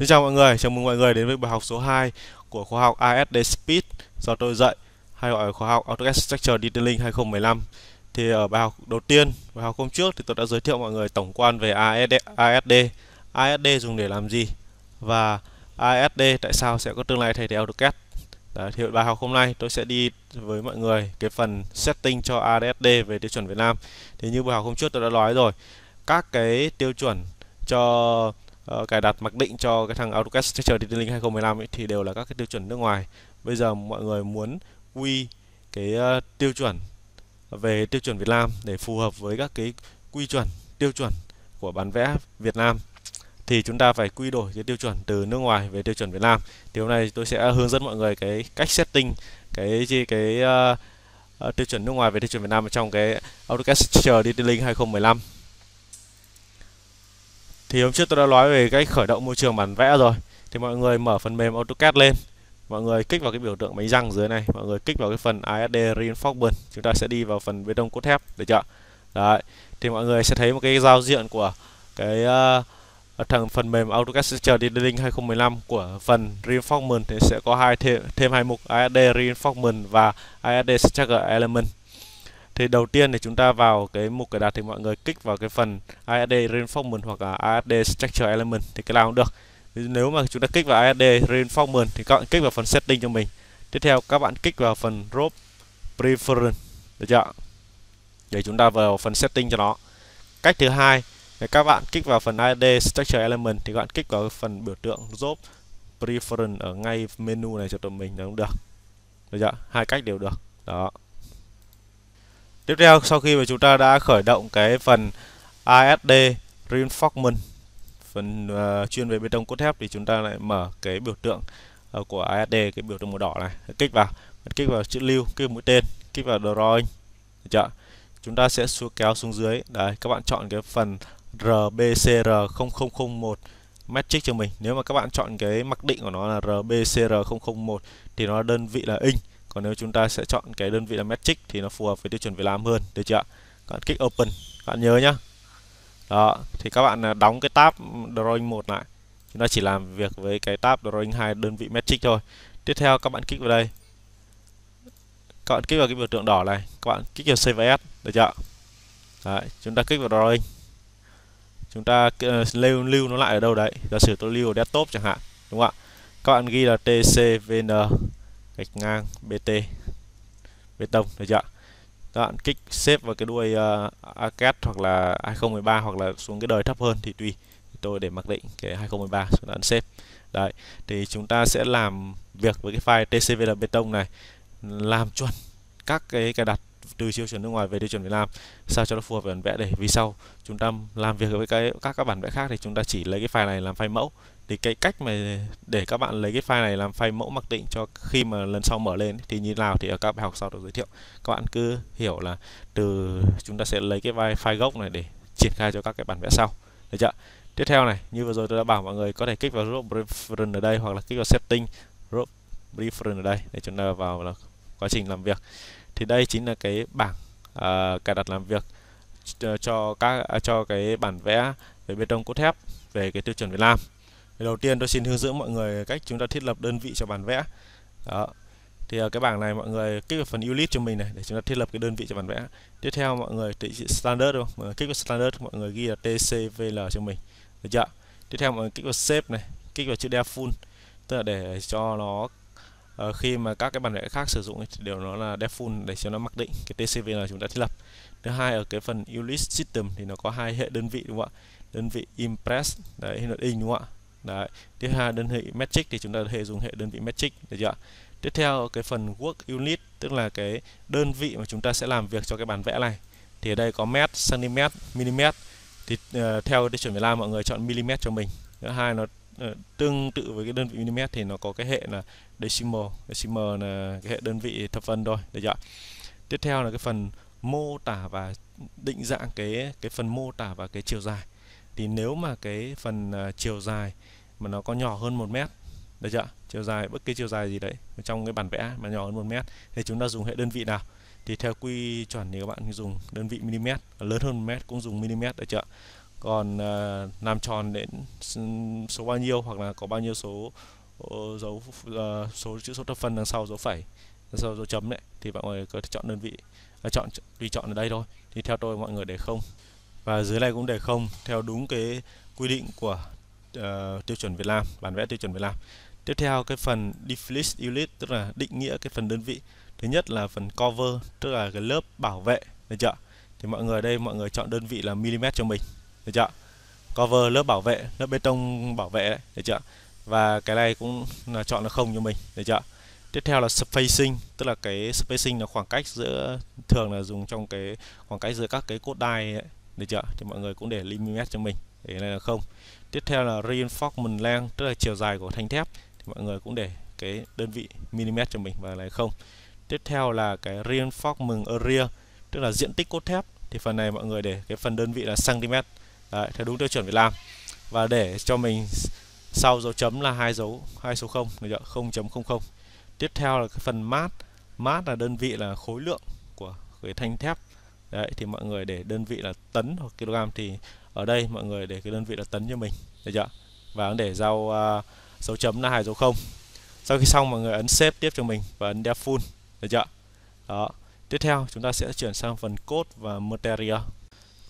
Xin chào mọi người, chào mừng mọi người đến với bài học số 2 của khóa học ASD Speed do tôi dạy hay gọi là khóa học AutoCAD Structure Detailing 2015. Thì ở bài học đầu tiên, bài học hôm trước thì tôi đã giới thiệu mọi người tổng quan về ASD, ASD, ASD dùng để làm gì và ASD tại sao sẽ có tương lai thay thế AutoCAD. Đấy, thì bài học hôm nay tôi sẽ đi với mọi người cái phần setting cho ASD về tiêu chuẩn Việt Nam. Thì như bài học hôm trước tôi đã nói rồi, các cái tiêu chuẩn cho Ờ, cài đặt mặc định cho cái thằng AutoCAD Structure Detailing 2015 ấy, thì đều là các cái tiêu chuẩn nước ngoài. Bây giờ mọi người muốn quy cái ờ, tiêu chuẩn về tiêu chuẩn Việt Nam để phù hợp với các cái quy chuẩn tiêu chuẩn của bản vẽ Việt Nam thì chúng ta phải quy đổi cái tiêu chuẩn từ nước ngoài về tiêu chuẩn Việt Nam. Thì hôm nay tôi sẽ hướng dẫn mọi người cái cách setting cái cái, cái ờ, uh, tiêu chuẩn nước ngoài về tiêu chuẩn Việt Nam trong cái AutoCAD Detailing 2015 thì hôm trước tôi đã nói về cái khởi động môi trường bản vẽ rồi thì mọi người mở phần mềm AutoCAD lên mọi người kích vào cái biểu tượng máy răng dưới này mọi người kích vào cái phần ISD reinforcement chúng ta sẽ đi vào phần bê tông cốt thép được chưa đấy thì mọi người sẽ thấy một cái giao diện của cái uh, thằng phần mềm AutoCAD Structure Detailing 2015 của phần reinforcement thì sẽ có hai thêm, thêm hai mục ISD reinforcement và ISD structure element thì đầu tiên thì chúng ta vào cái mục cài đặt thì mọi người kích vào cái phần ISD Reinforcement hoặc là ISD Structure Element thì cái nào cũng được. Nếu mà chúng ta kích vào ISD Reinforcement thì các bạn kích vào phần setting cho mình. Tiếp theo các bạn kích vào phần Rope Preference được chưa? Để chúng ta vào phần setting cho nó. Cách thứ hai thì các bạn kích vào phần ISD Structure Element thì các bạn kích vào phần biểu tượng Rope Preference ở ngay menu này cho tụi mình là cũng được. Được chưa? Hai cách đều được. Đó. Tiếp theo sau khi mà chúng ta đã khởi động cái phần ASD reinforcement phần uh, chuyên về bê tông cốt thép thì chúng ta lại mở cái biểu tượng uh, của ASD cái biểu tượng màu đỏ này kích vào kích vào chữ lưu kích mũi tên kích vào drawing được chưa? chúng ta sẽ xuống kéo xuống dưới đấy các bạn chọn cái phần RBCR 0001 metric cho mình nếu mà các bạn chọn cái mặc định của nó là RBCR 001 thì nó đơn vị là inch còn nếu chúng ta sẽ chọn cái đơn vị là metric thì nó phù hợp với tiêu chuẩn Việt Nam hơn được chưa ạ các bạn kích open các bạn nhớ nhá đó thì các bạn à, đóng cái tab drawing 1 lại chúng ta chỉ làm việc với cái tab drawing 2 đơn vị metric thôi tiếp theo các bạn kích vào đây các bạn kích vào cái biểu tượng đỏ này các bạn kích vào save as được chưa đấy, chúng ta kích vào drawing chúng ta ờ, lưu lưu nó lại ở đâu đấy giả sử tôi lưu ở desktop chẳng hạn đúng không ạ các bạn ghi là tcvn gạch ngang bt bê tông được chưa các bạn kích xếp vào cái đuôi uh, ờ, arcade hoặc là 2013 hoặc là xuống cái đời thấp hơn thì tùy tôi để mặc định cái 2013 xuống ta xếp đấy thì chúng ta sẽ làm việc với cái file tcvl bê tông này làm chuẩn các cái cài đặt từ tiêu chuẩn nước ngoài về tiêu chuẩn Việt Nam sao cho nó phù hợp với bản vẽ để vì sau chúng ta làm việc với cái các các bản vẽ khác thì chúng ta chỉ lấy cái file này làm file mẫu thì cái cách mà để các bạn lấy cái file này làm file mẫu mặc định cho khi mà lần sau mở lên thì như nào thì ở các bài học sau được giới thiệu các bạn cứ hiểu là từ chúng ta sẽ lấy cái file, file gốc này để triển khai cho các cái bản vẽ sau được chưa tiếp theo này như vừa rồi tôi đã bảo mọi người có thể kích vào group reference ở đây hoặc là kích vào setting group reference ở đây để chúng ta vào là quá trình làm việc thì đây chính là cái bảng uh, cài đặt làm việc cho các cho cái bản vẽ về bê tông cốt thép về cái tiêu chuẩn Việt Nam thì đầu tiên tôi xin hướng dẫn mọi người cách chúng ta thiết lập đơn vị cho bản vẽ đó thì ở à, cái bảng này mọi người kích vào phần unit cho mình này để chúng ta thiết lập cái đơn vị cho bản vẽ tiếp theo mọi người tự standard đúng không kích vào standard mọi người ghi là tcvl cho mình được chưa tiếp theo mọi người kích vào shape này kích vào chữ default tức là để cho nó uh, khi mà các cái bản vẽ khác sử dụng thì đều nó là default để cho nó mặc định cái tcvl chúng ta thiết lập thứ hai ở cái phần unit system thì nó có hai hệ đơn vị đúng không ạ đơn vị impress đấy là in đúng không ạ Đấy. Tiếp theo đơn vị metric thì chúng ta có dùng hệ đơn vị metric được chưa? Tiếp theo cái phần work unit tức là cái đơn vị mà chúng ta sẽ làm việc cho cái bản vẽ này. Thì ở đây có mét, cm, mm. Thì uh, theo tiêu chuẩn Việt Nam mọi người chọn mm cho mình. Thứ hai nó uh, tương tự với cái đơn vị mm thì nó có cái hệ là decimal, decimal là cái hệ đơn vị thập phân thôi, được chưa? Tiếp theo là cái phần mô tả và định dạng cái cái phần mô tả và cái chiều dài thì nếu mà cái phần uh, chiều dài mà nó có nhỏ hơn một mét được chưa chiều dài bất kỳ chiều dài gì đấy trong cái bản vẽ mà nhỏ hơn một mét thì chúng ta dùng hệ đơn vị nào thì theo quy chuẩn thì các bạn dùng đơn vị mm lớn hơn mét cũng dùng mm được chưa còn uh, làm tròn đến số bao nhiêu hoặc là có bao nhiêu số uh, dấu uh, số chữ số thập phân đằng sau dấu phẩy đằng sau dấu chấm đấy thì mọi người có thể chọn đơn vị uh, chọn tùy chọn ở đây thôi thì theo tôi mọi người để không và dưới này cũng để không theo đúng cái quy định của uh, tiêu chuẩn Việt Nam bản vẽ tiêu chuẩn Việt Nam tiếp theo cái phần deflist unit tức là định nghĩa cái phần đơn vị thứ nhất là phần cover tức là cái lớp bảo vệ được chưa thì mọi người đây mọi người chọn đơn vị là mm cho mình được chưa cover lớp bảo vệ lớp bê tông bảo vệ đấy, được chưa và cái này cũng là chọn là không cho mình được chưa tiếp theo là spacing tức là cái spacing là khoảng cách giữa thường là dùng trong cái khoảng cách giữa các cái cốt đai được chưa thì mọi người cũng để limit cho mình để này là không tiếp theo là reinforcement length tức là chiều dài của thanh thép thì mọi người cũng để cái đơn vị mm cho mình và này không tiếp theo là cái reinforcement area tức là diện tích cốt thép thì phần này mọi người để cái phần đơn vị là cm Đấy, theo đúng tiêu chuẩn Việt Nam và để cho mình sau dấu chấm là hai dấu hai số 0 được chưa? 0.00. Tiếp theo là cái phần mát. Mát là đơn vị là khối lượng của cái thanh thép đấy thì mọi người để đơn vị là tấn hoặc kg thì ở đây mọi người để cái đơn vị là tấn cho mình được chưa và để dao uh, à, dấu chấm là hai dấu không sau khi xong mọi người ấn xếp tiếp cho mình và ấn đeo full được chưa đó tiếp theo chúng ta sẽ chuyển sang phần code và material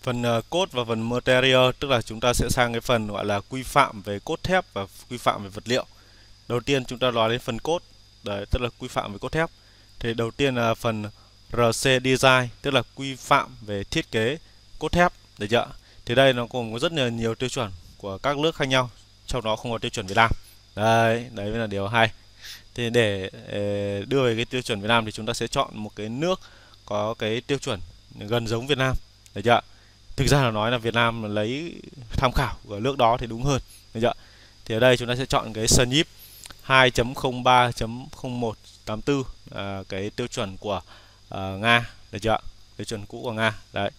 phần uh, code và phần material tức là chúng ta sẽ sang cái phần gọi là quy phạm về cốt thép và quy phạm về vật liệu đầu tiên chúng ta nói đến phần cốt đấy tức là quy phạm về cốt thép thì đầu tiên là phần RC Design tức là quy phạm về thiết kế cốt thép được chưa? Thì đây nó cũng có rất là nhiều tiêu chuẩn của các nước khác nhau, trong đó không có tiêu chuẩn Việt Nam. Đấy, đấy là điều hay. Thì để ờ, đưa về cái tiêu chuẩn Việt Nam thì chúng ta sẽ chọn một cái nước có cái tiêu chuẩn gần giống Việt Nam, được chưa? Thực ra là nói là Việt Nam lấy tham khảo của nước đó thì đúng hơn, được chưa? Thì ở đây chúng ta sẽ chọn cái SNIP 2.03.0184 à, cái tiêu chuẩn của uh, nga được chưa tiêu chuẩn cũ của nga đấy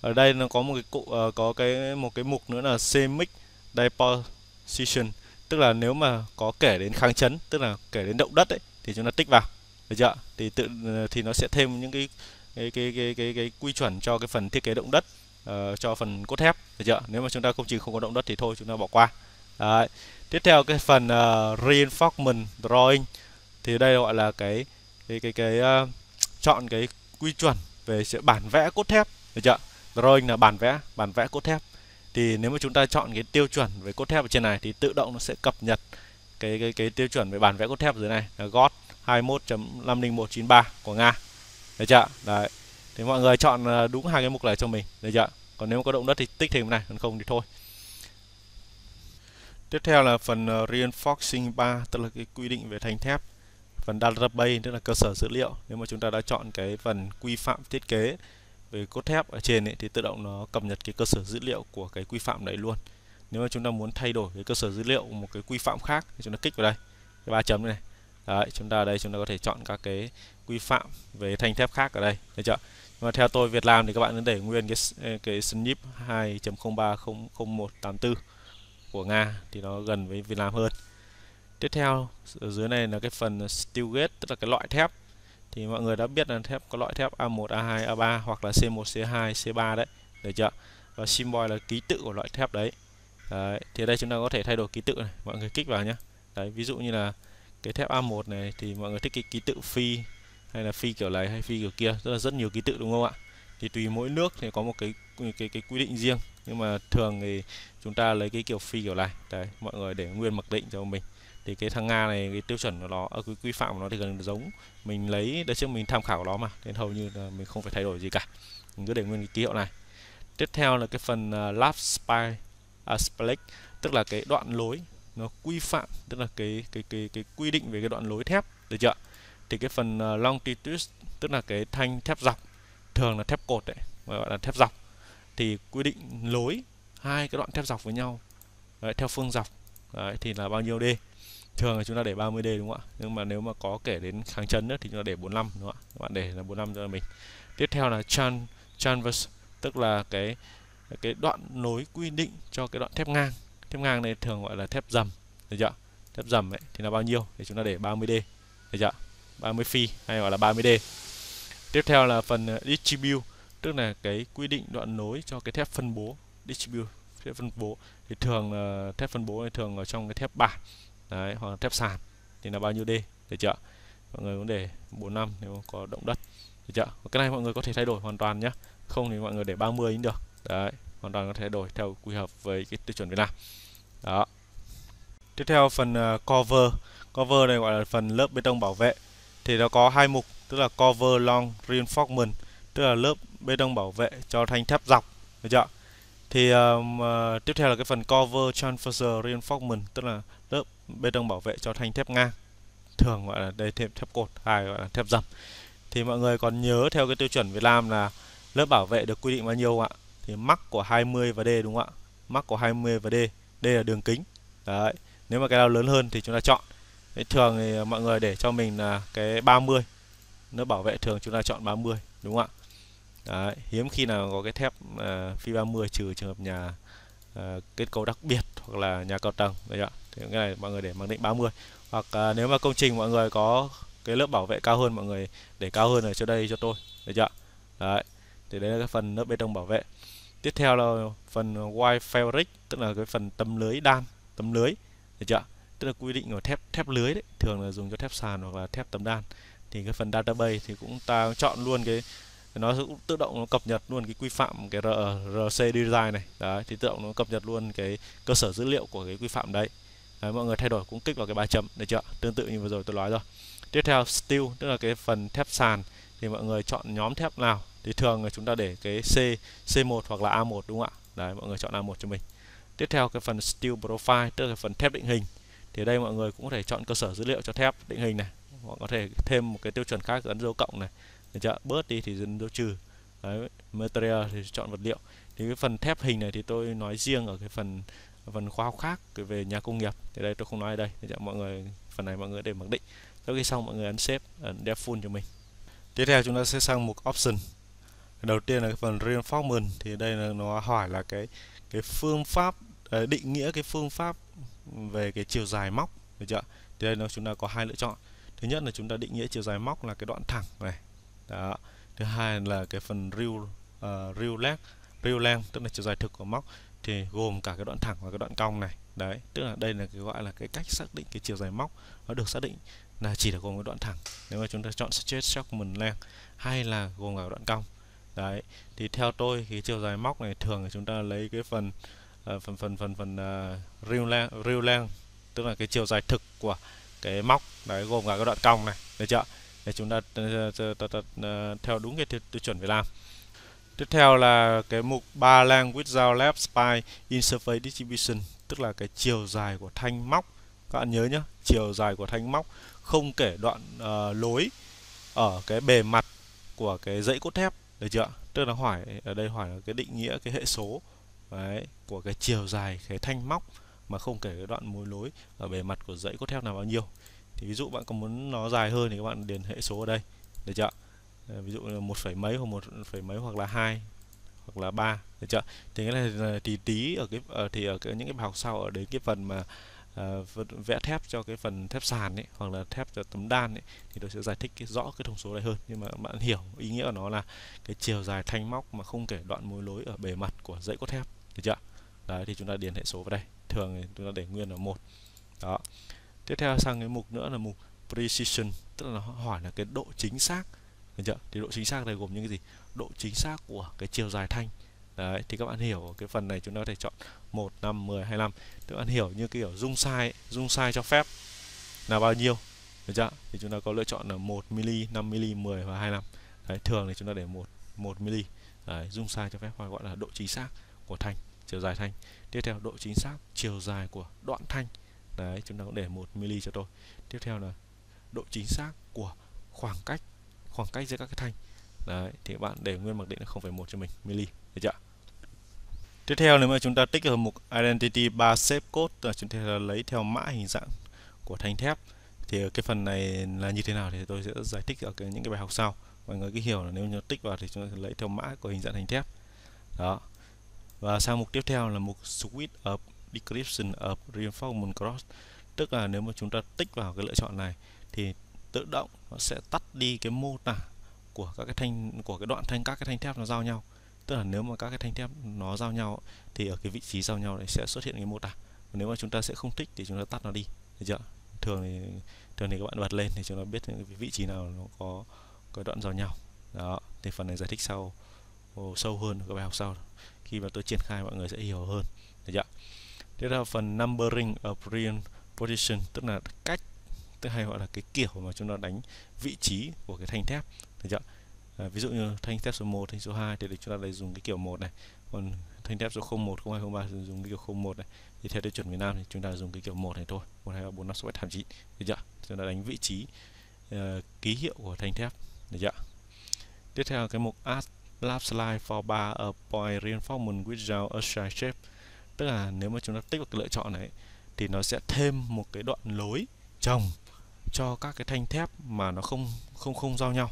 ở đây nó có một cái cụ uh, có cái một cái mục nữa là CMYK deposition tức là nếu mà có kể đến kháng chấn tức là kể đến động đất ấy thì chúng ta tích vào được chưa thì tự ờ, thì nó sẽ thêm những cái cái cái cái cái, cái quy chuẩn cho cái phần thiết kế động đất uh, cho phần cốt thép được chưa nếu mà chúng ta công trình không có động đất thì thôi chúng ta bỏ qua Đấy. tiếp theo cái phần uh, reinforcement drawing thì đây gọi là cái cái cái cái uh, chọn cái quy chuẩn về sự bản vẽ cốt thép được chưa drawing là bản vẽ bản vẽ cốt thép thì nếu mà chúng ta chọn cái tiêu chuẩn về cốt thép ở trên này thì tự động nó sẽ cập nhật cái cái cái tiêu chuẩn về bản vẽ cốt thép dưới này là GOT 21.50193 của Nga. Được chưa? Đấy. Thì mọi người chọn ờ, đúng hai cái mục này cho mình, được chưa? Còn nếu có động đất thì tích thêm này, còn không thì thôi. Tiếp theo là phần ờ, reinforcing 3 tức là cái quy định về thanh thép phần database tức là cơ sở dữ liệu nếu mà chúng ta đã chọn cái phần quy phạm thiết kế về cốt thép ở trên ấy, thì tự động nó cập nhật cái cơ sở dữ liệu của cái quy phạm đấy luôn nếu mà chúng ta muốn thay đổi cái cơ sở dữ liệu một cái quy phạm khác thì chúng ta kích vào đây cái ba chấm này đấy, chúng ta ở đây chúng ta có thể chọn các cái quy phạm về thanh thép khác ở đây được chưa nhưng mà theo tôi Việt Nam thì các bạn nên để nguyên cái cái snip 2.030184 của Nga thì nó gần với Việt Nam hơn tiếp theo ở dưới này là cái phần steel gate tức là cái loại thép thì mọi người đã biết là thép có loại thép A1 A2 A3 hoặc là C1 C2 C3 đấy được chưa và symbol là ký tự của loại thép đấy đấy thì ở đây chúng ta có thể thay đổi ký tự này mọi người kích vào nhé đấy ví dụ như là cái thép A1 này thì mọi người thích cái ký tự phi hay là phi kiểu này hay phi kiểu kia rất là rất nhiều ký tự đúng không ạ thì tùy mỗi nước thì có một cái cái cái quy định riêng nhưng mà thường thì chúng ta lấy cái kiểu phi kiểu này đấy mọi người để nguyên mặc định cho mình thì cái thằng nga này cái tiêu chuẩn của nó ở ờ, cái quy phạm của nó thì gần giống mình lấy đây trước mình tham khảo nó mà nên hầu như là mình không phải thay đổi gì cả mình cứ để nguyên cái ký hiệu này tiếp theo là cái phần uh, ờ, lab spy uh, à, spike tức là cái đoạn lối nó quy phạm tức là cái cái cái cái quy định về cái đoạn lối thép được chưa thì cái phần uh, longitude tức là cái thanh thép dọc thường là thép cột đấy gọi là thép dọc thì quy định lối hai cái đoạn thép dọc với nhau đấy, theo phương dọc Đấy, thì là bao nhiêu D thường là chúng ta để 30D đúng không ạ nhưng mà nếu mà có kể đến kháng chấn nữa thì chúng ta để 45 đúng không ạ các bạn để là 45 cho mình tiếp theo là tran transverse tức là cái cái đoạn nối quy định cho cái đoạn thép ngang thép ngang này thường gọi là thép dầm được chưa thép dầm ấy thì là bao nhiêu thì chúng ta để 30D được chưa 30 phi hay gọi là 30D tiếp theo là phần uh, distribute tức là cái quy định đoạn nối cho cái thép phân bố distribute thép phân bố thì thường là ờ, thép phân bố thì thường ở trong cái thép bản đấy hoặc là thép sàn thì là bao nhiêu d để chợ mọi người cũng để năm nếu có động đất được chợ cái này mọi người có thể thay đổi hoàn toàn nhé không thì mọi người để 30 cũng được đấy hoàn toàn có thể thay đổi theo quy hợp với cái tiêu chuẩn Việt Nam đó tiếp theo phần ờ, cover cover này gọi là phần lớp bê tông bảo vệ thì nó có hai mục tức là cover long reinforcement tức là lớp bê tông bảo vệ cho thanh thép dọc được chưa thì um, uh, tiếp theo là cái phần cover transfer reinforcement tức là lớp bê tông bảo vệ cho thanh thép ngang thường gọi là đây thép thép cột hay gọi là thép dầm thì mọi người còn nhớ theo cái tiêu chuẩn Việt Nam là lớp bảo vệ được quy định bao nhiêu ạ thì mắc của 20 và D đúng không ạ mắc của 20 và D D là đường kính đấy nếu mà cái nào lớn hơn thì chúng ta chọn Thế thường thì mọi người để cho mình là cái 30 lớp bảo vệ thường chúng ta chọn 30 đúng không ạ Đấy, hiếm khi nào có cái thép uh, phi 30 trừ trường hợp nhà uh, kết cấu đặc biệt hoặc là nhà cao tầng đấy ạ. Thì cái này mọi người để mặc định 30. Hoặc uh, nếu mà công trình mọi người có cái lớp bảo vệ cao hơn mọi người để cao hơn ở chỗ đây cho tôi được chưa? Đấy. Thì đấy là cái phần lớp bê tông bảo vệ. Tiếp theo là phần wire fabric tức là cái phần tấm lưới đan, tấm lưới được chưa? Tức là quy định của thép thép lưới đấy, thường là dùng cho thép sàn hoặc là thép tấm đan. Thì cái phần database thì cũng ta chọn luôn cái thì nó cũng tự động nó cập nhật luôn cái quy phạm cái RC design này đấy thì tự động nó cập nhật luôn cái cơ sở dữ liệu của cái quy phạm đấy, đấy mọi người thay đổi cũng kích vào cái ba chấm được chưa tương tự như vừa rồi tôi nói rồi tiếp theo steel tức là cái phần thép sàn thì mọi người chọn nhóm thép nào thì thường là chúng ta để cái C C1 hoặc là A1 đúng không ạ đấy mọi người chọn A1 cho mình tiếp theo cái phần steel profile tức là phần thép định hình thì đây mọi người cũng có thể chọn cơ sở dữ liệu cho thép định hình này họ có thể thêm một cái tiêu chuẩn khác ấn dấu cộng này được chưa bớt đi thì dân tôi trừ Đấy, material thì chọn vật liệu thì cái phần thép hình này thì tôi nói riêng ở cái phần phần khoa học khác về nhà công nghiệp thì đây tôi không nói ở đây để mọi người phần này mọi người để mặc định sau khi xong mọi người ấn xếp ấn def full cho mình tiếp theo chúng ta sẽ sang mục option đầu tiên là cái phần reinforcement thì đây là nó hỏi là cái cái phương pháp ờ, định nghĩa cái phương pháp về cái chiều dài móc được chưa thì đây nó chúng ta có hai lựa chọn thứ nhất là chúng ta định nghĩa chiều dài móc là cái đoạn thẳng này đó thứ hai là cái phần reel uh, ờ, reel lag reel length tức là chiều dài thực của móc thì gồm cả cái đoạn thẳng và cái đoạn cong này đấy tức là đây là cái gọi là cái cách xác định cái chiều dài móc nó được xác định là chỉ là gồm cái đoạn thẳng nếu mà chúng ta chọn stretch segment length hay là gồm cả đoạn cong đấy thì theo tôi thì chiều dài móc này thường là chúng ta lấy cái phần uh, phần phần phần phần uh, ờ, reel length reel length tức là cái chiều dài thực của cái móc đấy gồm cả cái đoạn cong này được chưa để chúng ta, theo đúng cái tiêu, chuẩn Việt làm tiếp theo là cái mục ba language giao left spine in surface distribution tức là cái chiều dài của thanh móc các bạn nhớ nhá chiều dài của thanh móc không kể đoạn uh, lối ở cái bề mặt của cái dãy cốt thép được chưa tức là hỏi ở đây hỏi là cái định nghĩa cái hệ số đấy, của cái chiều dài cái thanh móc mà không kể cái đoạn mối lối ở bề mặt của dãy cốt thép là bao nhiêu thì ví dụ bạn có muốn nó dài hơn thì các bạn điền hệ số ở đây được chưa ờ, ví dụ là một phẩy mấy hoặc một phẩy mấy hoặc là hai hoặc là ba được chưa thì cái này thì tí ở cái ở ờ, thì ở cái, những cái bài học sau ở đến cái phần mà uh, vẽ thép cho cái phần thép sàn ấy hoặc là thép cho tấm đan ấy thì tôi sẽ giải thích cái, rõ cái thông số này hơn nhưng mà bạn hiểu ý nghĩa của nó là cái chiều dài thanh móc mà không kể đoạn mối lối ở bề mặt của dãy cốt thép được chưa đấy thì chúng ta điền hệ số vào đây thường thì chúng ta để nguyên là một đó tiếp theo sang cái mục nữa là mục precision tức là nó hỏi là cái độ chính xác được chưa thì độ chính xác này gồm những cái gì độ chính xác của cái chiều dài thanh đấy thì các bạn hiểu cái phần này chúng ta có thể chọn 1, 5, 10, 25 các bạn hiểu như kiểu dung sai dung sai cho phép là bao nhiêu được chưa thì chúng ta có lựa chọn là 1 mm 5 mm 10 và 25 đấy, thường thì chúng ta để 1 1 mm đấy, dung sai cho phép hoặc gọi là độ chính xác của thanh chiều dài thanh tiếp theo độ chính xác chiều dài của đoạn thanh đấy chúng ta cũng để 1 mm cho tôi tiếp theo là độ chính xác của khoảng cách khoảng cách giữa các cái thanh đấy thì các bạn để nguyên mặc định là 0,1 cho mình mm được chưa tiếp theo nếu mà chúng ta tích hợp mục identity 3 shape code là chúng ta lấy theo mã hình dạng của thanh thép thì cái phần này là như thế nào thì tôi sẽ giải thích ở cái, những cái bài học sau mọi người cứ hiểu là nếu như tích vào thì chúng ta lấy theo mã của hình dạng thanh thép đó và sang mục tiếp theo là mục switch up description of reinforcement cross tức là nếu mà chúng ta tích vào cái lựa chọn này thì tự động nó sẽ tắt đi cái mô tả của các cái thanh của cái đoạn thanh các cái thanh thép nó giao nhau tức là nếu mà các cái thanh thép nó giao nhau thì ở cái vị trí giao nhau này sẽ xuất hiện cái mô tả nếu mà chúng ta sẽ không thích thì chúng ta tắt nó đi được chưa thường thì thường thì các bạn bật lên thì chúng ta biết những vị trí nào nó có cái đoạn giao nhau đó thì phần này giải thích sau sâu hơn các bài học sau khi mà tôi triển khai mọi người sẽ hiểu hơn được chưa tiếp theo phần numbering of real position tức là cách tức hay gọi là cái kiểu mà chúng ta đánh vị trí của cái thanh thép được chưa à, ví dụ như thanh thép số 1, thanh số 2 thì chúng ta lấy dùng cái kiểu 1 này còn thanh thép số 01, 02, 03 thì dùng cái kiểu 01 này thì theo tiêu chuẩn Việt Nam thì chúng ta dùng cái kiểu 1 này thôi 1, 2, 3, 4, 5, 6, 7, 8, 9 được chưa chúng ta đánh vị trí uh, ký hiệu của thanh thép được chưa tiếp theo cái mục add lap slide for bar a point reinforcement without a shape tức là nếu mà chúng ta tích vào cái lựa chọn này thì nó sẽ thêm một cái đoạn lối chồng cho các cái thanh thép mà nó không không không giao nhau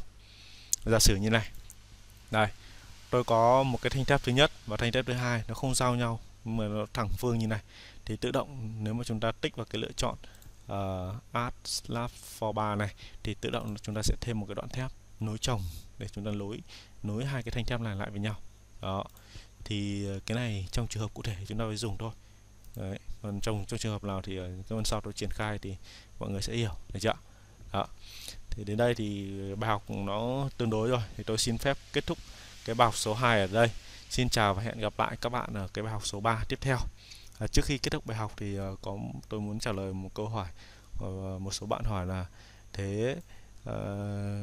giả sử như này đây tôi có một cái thanh thép thứ nhất và thanh thép thứ hai nó không giao nhau mà nó thẳng phương như này thì tự động nếu mà chúng ta tích vào cái lựa chọn uh, ờ, add slab for bar này thì tự động chúng ta sẽ thêm một cái đoạn thép nối chồng để chúng ta nối nối hai cái thanh thép này lại với nhau đó thì ờ, cái này trong trường hợp cụ thể chúng ta phải dùng thôi Đấy. còn trong trong trường hợp nào thì các ờ, phần sau tôi triển khai thì mọi người sẽ hiểu được chưa đó thì đến đây thì bài học nó tương đối rồi thì tôi xin phép kết thúc cái bài học số 2 ở đây xin chào và hẹn gặp lại các bạn ở cái bài học số 3 tiếp theo à, trước khi kết thúc bài học thì ờ, có tôi muốn trả lời một câu hỏi một số bạn hỏi là thế uh,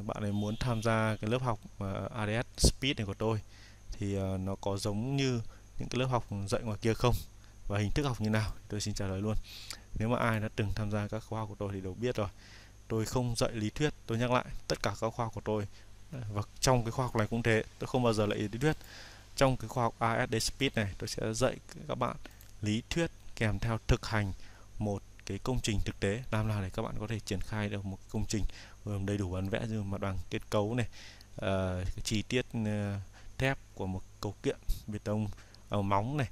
bạn ấy muốn tham gia cái lớp học uh, ADS Speed này của tôi thì ờ, nó có giống như những cái lớp học dạy ngoài kia không và hình thức học như nào tôi xin trả lời luôn nếu mà ai đã từng tham gia các khóa học của tôi thì đều biết rồi tôi không dạy lý thuyết tôi nhắc lại tất cả các khoa học của tôi và trong cái khoa học này cũng thế tôi không bao giờ lại lý thuyết trong cái khoa học ASD Speed này tôi sẽ dạy các bạn lý thuyết kèm theo thực hành một cái công trình thực tế làm nào để các bạn có thể triển khai được một công trình gồm đầy đủ bản vẽ như mặt bằng kết cấu này uh, chi tiết uh, thép của một cầu kiện bê tông uh, móng này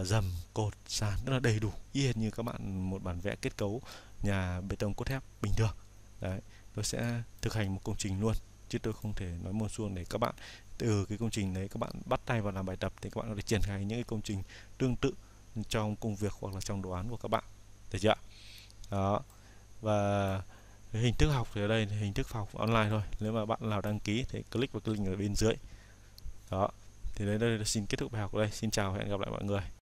uh, dầm cột sàn rất là đầy đủ y hệt như các bạn một bản vẽ kết cấu nhà bê tông cốt thép bình thường đấy tôi sẽ thực hành một công trình luôn chứ tôi không thể nói môn suông để các bạn từ cái công trình đấy các bạn bắt tay vào làm bài tập thì các bạn có thể triển khai những cái công trình tương tự trong công việc hoặc là trong đồ án của các bạn được chưa đó và hình thức học thì ở đây là hình thức học online thôi nếu mà bạn nào đăng ký thì click vào cái link ở bên dưới đó thì đấy đây xin kết thúc bài học ở đây xin chào và hẹn gặp lại mọi người